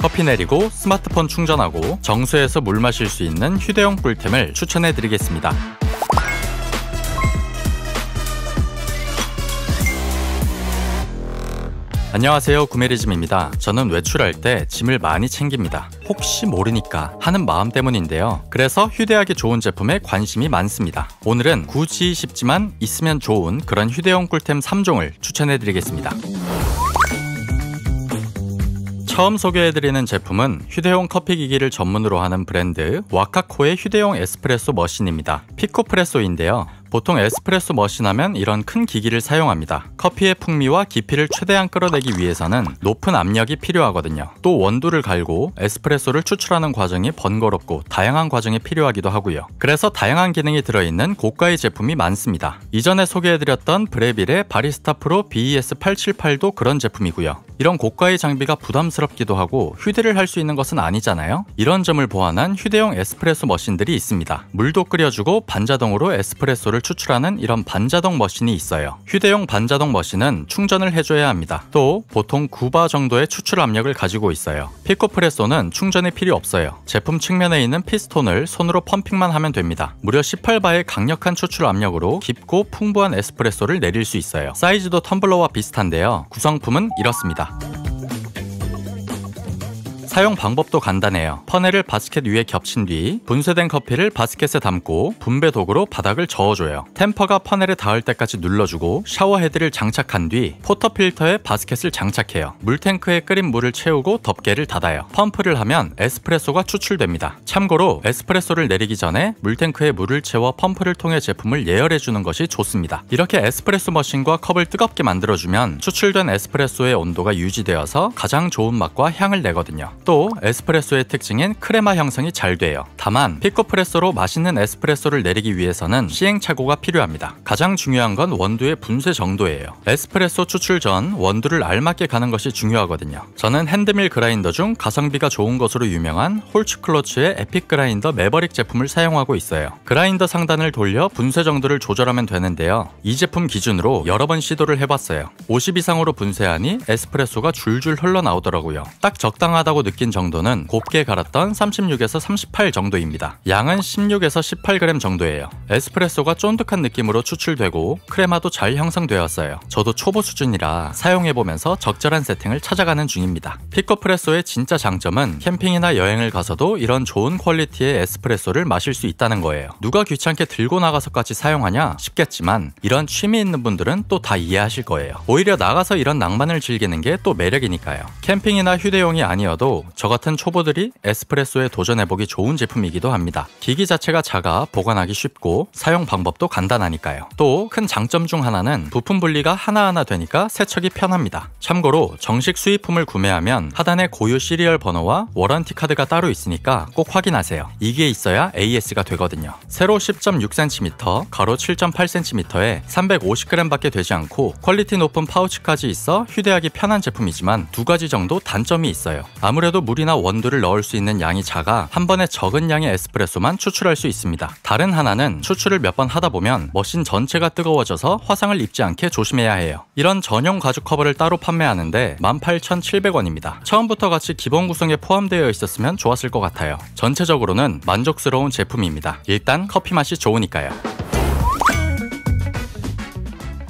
커피 내리고 스마트폰 충전하고 정수해서 물 마실 수 있는 휴대용 꿀템을 추천해 드리겠습니다. 안녕하세요 구메리즘입니다 저는 외출할 때 짐을 많이 챙깁니다 혹시 모르니까 하는 마음 때문인데요 그래서 휴대하기 좋은 제품에 관심이 많습니다 오늘은 굳이 쉽지만 있으면 좋은 그런 휴대용 꿀템 3종을 추천해 드리겠습니다 처음 소개해드리는 제품은 휴대용 커피 기기를 전문으로 하는 브랜드 와카코의 휴대용 에스프레소 머신입니다. 피코프레소인데요. 보통 에스프레소 머신 하면 이런 큰 기기를 사용합니다. 커피의 풍미와 깊이를 최대한 끌어내기 위해서는 높은 압력이 필요하거든요. 또 원두를 갈고 에스프레소를 추출하는 과정이 번거롭고 다양한 과정이 필요하기도 하고요. 그래서 다양한 기능이 들어있는 고가의 제품이 많습니다. 이전에 소개해드렸던 브레빌의 바리스타 프로 BES878도 그런 제품이고요. 이런 고가의 장비가 부담스럽기도 하고 휴대를 할 수 있는 것은 아니잖아요. 이런 점을 보완한 휴대용 에스프레소 머신들이 있습니다. 물도 끓여주고 반자동으로 에스프레소를 전기를 추출하는 이런 반자동 머신이 있어요. 휴대용 반자동 머신은 충전을 해줘야 합니다. 또 보통 9바 정도의 추출 압력을 가지고 있어요. 피코프레소는 충전이 필요 없어요. 제품 측면에 있는 피스톤을 손으로 펌핑만 하면 됩니다. 무려 18바의 강력한 추출 압력으로 깊고 풍부한 에스프레소를 내릴 수 있어요. 사이즈도 텀블러와 비슷한데요. 구성품은 이렇습니다. 사용 방법도 간단해요. 퍼넬을 바스켓 위에 겹친 뒤 분쇄된 커피를 바스켓에 담고 분배 도구로 바닥을 저어줘요. 템퍼가 퍼넬에 닿을 때까지 눌러주고 샤워 헤드를 장착한 뒤 포터 필터에 바스켓을 장착해요. 물탱크에 끓인 물을 채우고 덮개를 닫아요. 펌프를 하면 에스프레소가 추출됩니다. 참고로 에스프레소를 내리기 전에 물탱크에 물을 채워 펌프를 통해 제품을 예열해주는 것이 좋습니다. 이렇게 에스프레소 머신과 컵을 뜨겁게 만들어주면 추출된 에스프레소의 온도가 유지되어서 가장 좋은 맛과 향을 내거든요. 또 에스프레소의 특징인 크레마 형성이 잘 돼요. 다만 피코프레소로 맛있는 에스프레소를 내리기 위해서는 시행착오가 필요합니다. 가장 중요한 건 원두의 분쇄 정도예요. 에스프레소 추출 전 원두를 알맞게 가는 것이 중요하거든요. 저는 핸드밀 그라인더 중 가성비가 좋은 것으로 유명한 홀츠클러츠의 에픽 그라인더 매버릭 제품을 사용하고 있어요. 그라인더 상단을 돌려 분쇄 정도를 조절하면 되는데요. 이 제품 기준으로 여러 번 시도를 해봤어요. 50 이상으로 분쇄하니 에스프레소가 줄줄 흘러나오더라고요. 딱 적당하다고 느끼 바뀐 정도는 곱게 갈았던 36에서 38 정도입니다. 양은 16에서 18g 정도예요. 에스프레소가 쫀득한 느낌으로 추출되고 크레마도 잘 형성되었어요. 저도 초보 수준이라 사용해보면서 적절한 세팅을 찾아가는 중입니다. 피커프레소의 진짜 장점은 캠핑이나 여행을 가서도 이런 좋은 퀄리티의 에스프레소를 마실 수 있다는 거예요. 누가 귀찮게 들고 나가서까지 사용하냐 싶겠지만 이런 취미 있는 분들은 또 다 이해하실 거예요. 오히려 나가서 이런 낭만을 즐기는 게 또 매력이니까요. 캠핑이나 휴대용이 아니어도 저 같은 초보들이 에스프레소에 도전해보기 좋은 제품이기도 합니다. 기기 자체가 작아 보관하기 쉽고 사용 방법도 간단하니까요. 또 큰 장점 중 하나는 부품 분리가 하나하나 되니까 세척이 편합니다. 참고로 정식 수입품을 구매하면 하단에 고유 시리얼 번호와 워런티 카드가 따로 있으니까 꼭 확인하세요. 이게 있어야 AS가 되거든요. 세로 10.6cm, 가로 7.8cm에 350g밖에 되지 않고 퀄리티 높은 파우치까지 있어 휴대하기 편한 제품이지만 두 가지 정도 단점이 있어요. 아무래도 아래도 물이나 원두를 넣을 수 있는 양이 작아 한 번에 적은 양의 에스프레소만 추출할 수 있습니다. 다른 하나는 추출을 몇 번 하다 보면 머신 전체가 뜨거워져서 화상을 입지 않게 조심해야 해요. 이런 전용 가죽 커버를 따로 판매하는데 18,700원입니다. 처음부터 같이 기본 구성에 포함되어 있었으면 좋았을 것 같아요. 전체적으로는 만족스러운 제품입니다. 일단 커피 맛이 좋으니까요.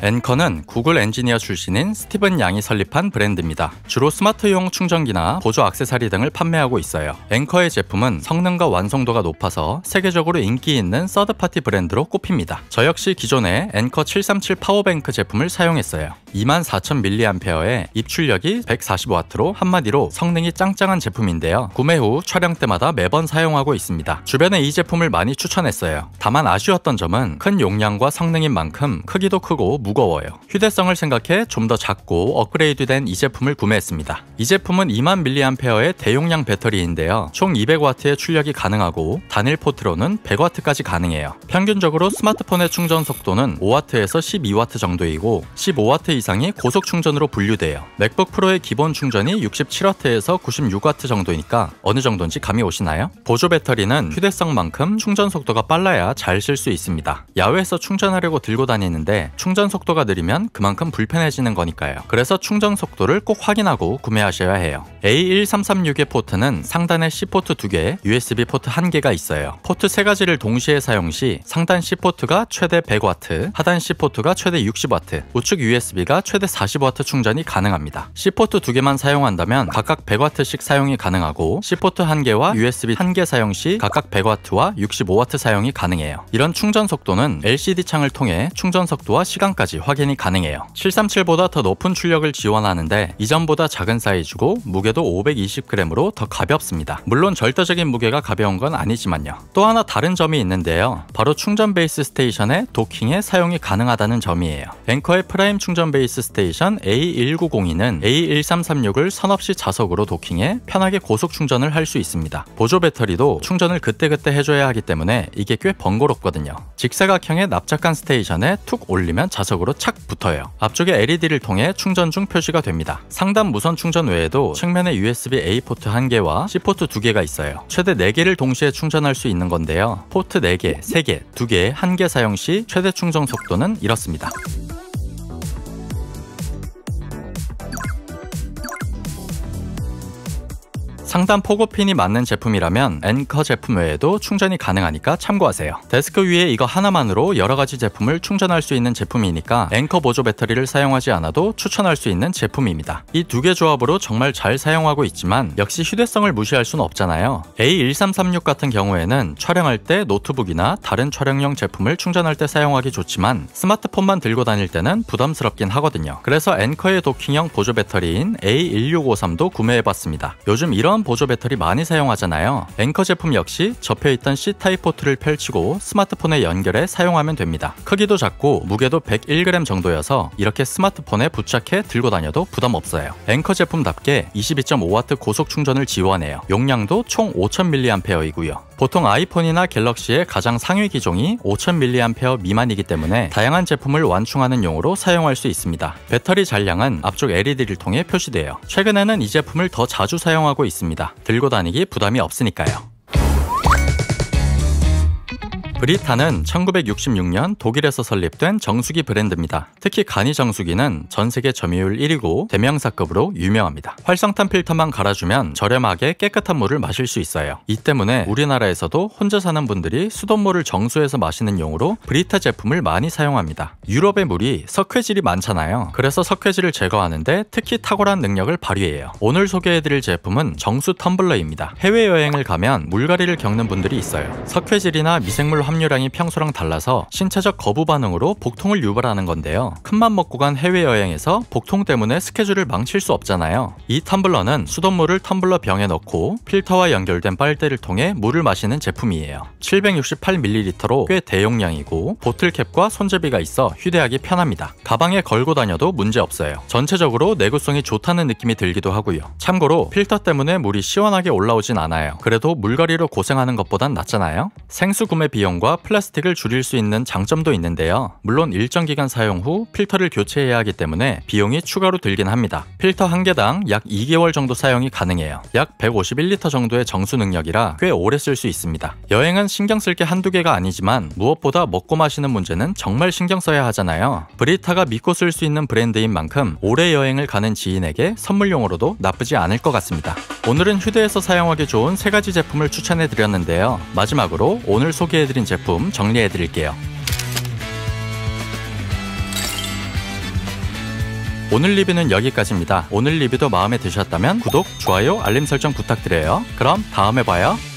앵커는 구글 엔지니어 출신인 스티븐 양이 설립한 브랜드입니다. 주로 스마트용 충전기나 보조 악세사리 등을 판매하고 있어요. 앵커의 제품은 성능과 완성도가 높아서 세계적으로 인기 있는 서드파티 브랜드로 꼽힙니다. 저 역시 기존에 앵커 737 파워뱅크 제품을 사용했어요. 24,000mAh에 입출력이 140W로 한마디로 성능이 짱짱한 제품인데요. 구매 후 촬영 때마다 매번 사용하고 있습니다. 주변에 이 제품을 많이 추천했어요. 다만 아쉬웠던 점은 큰 용량과 성능인 만큼 크기도 크고 무거워요. 휴대성을 생각해 좀 더 작고 업그레이드된 이 제품을 구매했습니다. 이 제품은 2만 밀리암페어의 대용량 배터리인데요. 총 200W의 출력이 가능하고 단일 포트로는 100W까지 가능해요. 평균적으로 스마트폰의 충전 속도는 5W에서 12W 정도이고 15W 이상이 고속 충전으로 분류돼요. 맥북 프로의 기본 충전이 67W에서 96W 정도니까 어느 정도인지 감이 오시나요? 보조 배터리는 휴대성만큼 충전 속도가 빨라야 잘 쓸 수 있습니다. 야외에서 충전하려고 들고 다니는데 충전 속도 속도가 느리면 그만큼 불편해지는 거니까요. 그래서 충전 속도를 꼭 확인하고 구매하셔야 해요. A1336의 포트는 상단에 C포트 2개, USB 포트 1개가 있어요. 포트 3가지를 동시에 사용 시 상단 C포트가 최대 100W, 하단 C포트가 최대 60W, 우측 USB가 최대 40W 충전이 가능합니다. C포트 2개만 사용한다면 각각 100W씩 사용이 가능하고 C포트 1개와 USB 1개 사용 시 각각 100W와 65W 사용이 가능해요. 이런 충전 속도는 LCD 창을 통해 충전 속도와 시간까지 정도까지 확인이 가능해요. 737보다 더 높은 출력을 지원하는데 이전보다 작은 사이즈고 무게도 520g으로 더 가볍습니다. 물론 절대적인 무게가 가벼운 건 아니지만요. 또 하나 다른 점이 있는데요. 바로 충전 베이스 스테이션의 도킹에 사용이 가능하다는 점이에요. 앵커의 프라임 충전 베이스 스테이션 A1902는 A1336을 선없이 자석으로 도킹해 편하게 고속 충전을 할 수 있습니다. 보조 배터리도 충전을 그때그때 해줘야 하기 때문에 이게 꽤 번거롭거든요. 직사각형의 납작한 스테이션에 툭 올리면 자석으로 전면으로착 붙어요. 앞쪽에 LED를 통해 충전 중 표시가 됩니다. 상단 무선 충전 외에도 측면에 USB A 포트 1개와 C 포트 2개가 있어요. 최대 4개를 동시에 충전할 수 있는 건데요. 포트 4개, 3개, 2개, 1개 사용 시 최대 충전 속도는 이렇습니다. 상단 포고핀이 맞는 제품이라면 앵커 제품 외에도 충전이 가능하니까 참고하세요. 데스크 위에 이거 하나만으로 여러가지 제품을 충전할 수 있는 제품이니까 앵커 보조 배터리를 사용하지 않아도 추천할 수 있는 제품입니다. 이 두 개 조합으로 정말 잘 사용하고 있지만 역시 휴대성을 무시할 순 없잖아요. A1336 같은 경우에는 촬영할 때 노트북이나 다른 촬영용 제품을 충전할 때 사용하기 좋지만 스마트폰만 들고 다닐 때는 부담스럽긴 하거든요. 그래서 앵커의 도킹형 보조 배터리인 A1653도 구매해봤습니다. 요즘 이런 차원 보조 배터리 많이 사용하잖아요. 앵커 제품 역시 접혀있던 C타입 포트를 펼치고 스마트폰에 연결해 사용하면 됩니다. 크기도 작고 무게도 101g 정도여서 이렇게 스마트폰에 부착해 들고 다녀도 부담 없어요. 앵커 제품답게 22.5W 고속 충전을 지원해요. 용량도 총 5000mAh이고요. 보통 아이폰이나 갤럭시의 가장 상위 기종이 5000mAh 미만이기 때문에 다양한 제품을 완충하는 용으로 사용할 수 있습니다. 배터리 잔량은 앞쪽 LED를 통해 표시돼요. 최근에는 이 제품을 더 자주 사용하고 있습니다. 들고 다니기 부담이 없으니까요. 브리타는 1966년 독일에서 설립된 정수기 브랜드입니다. 특히 간이 정수기는 전 세계 점유율 1위고 대명사급으로 유명합니다. 활성탄 필터만 갈아주면 저렴하게 깨끗한 물을 마실 수 있어요. 이 때문에 우리나라에서도 혼자 사는 분들이 수돗물을 정수해서 마시는 용으로 브리타 제품을 많이 사용합니다. 유럽의 물이 석회질이 많잖아요. 그래서 석회질을 제거하는데 특히 탁월한 능력을 발휘해요. 오늘 소개해드릴 제품은 정수 텀블러입니다. 해외여행을 가면 물갈이를 겪는 분들이 있어요. 석회질이나 미생물 함유량이 평소랑 달라서 신체적 거부 반응으로 복통을 유발하는 건데요. 큰맘 먹고 간 해외여행에서 복통 때문에 스케줄을 망칠 수 없잖아요. 이 텀블러는 수돗물을 텀블러 병에 넣고 필터와 연결된 빨대를 통해 물을 마시는 제품이에요. 768ml로 꽤 대용량이고 보틀캡과 손잡이가 있어 휴대하기 편합니다. 가방에 걸고 다녀도 문제없어요. 전체적으로 내구성이 좋다는 느낌이 들기도 하고요. 참고로 필터 때문에 물이 시원하게 올라오진 않아요. 그래도 물갈이로 고생하는 것보단 낫잖아요. 생수 구매 비용 오염과 플라스틱을 줄일 수 있는 장점도 있는데요. 물론 일정 기간 사용 후 필터를 교체해야 하기 때문에 비용이 추가로 들긴 합니다. 필터 한 개당 약 2개월 정도 사용이 가능해요. 약 151리터 정도의 정수 능력이라 꽤 오래 쓸 수 있습니다. 여행은 신경 쓸 게 한두 개가 아니지만 무엇보다 먹고 마시는 문제는 정말 신경 써야 하잖아요. 브리타가 믿고 쓸 수 있는 브랜드인 만큼 오래 여행을 가는 지인에게 선물용으로도 나쁘지 않을 것 같습니다. 오늘은 휴대에서 사용하기 좋은 세 가지 제품을 추천해 드렸는데요. 마지막으로 오늘 소개해드린 제품 정리해 드릴게요. 오늘 리뷰는 여기까지입니다. 오늘 리뷰도 마음에 드셨다면 구독, 좋아요, 알림 설정 부탁드려요. 그럼 다음에 봐요.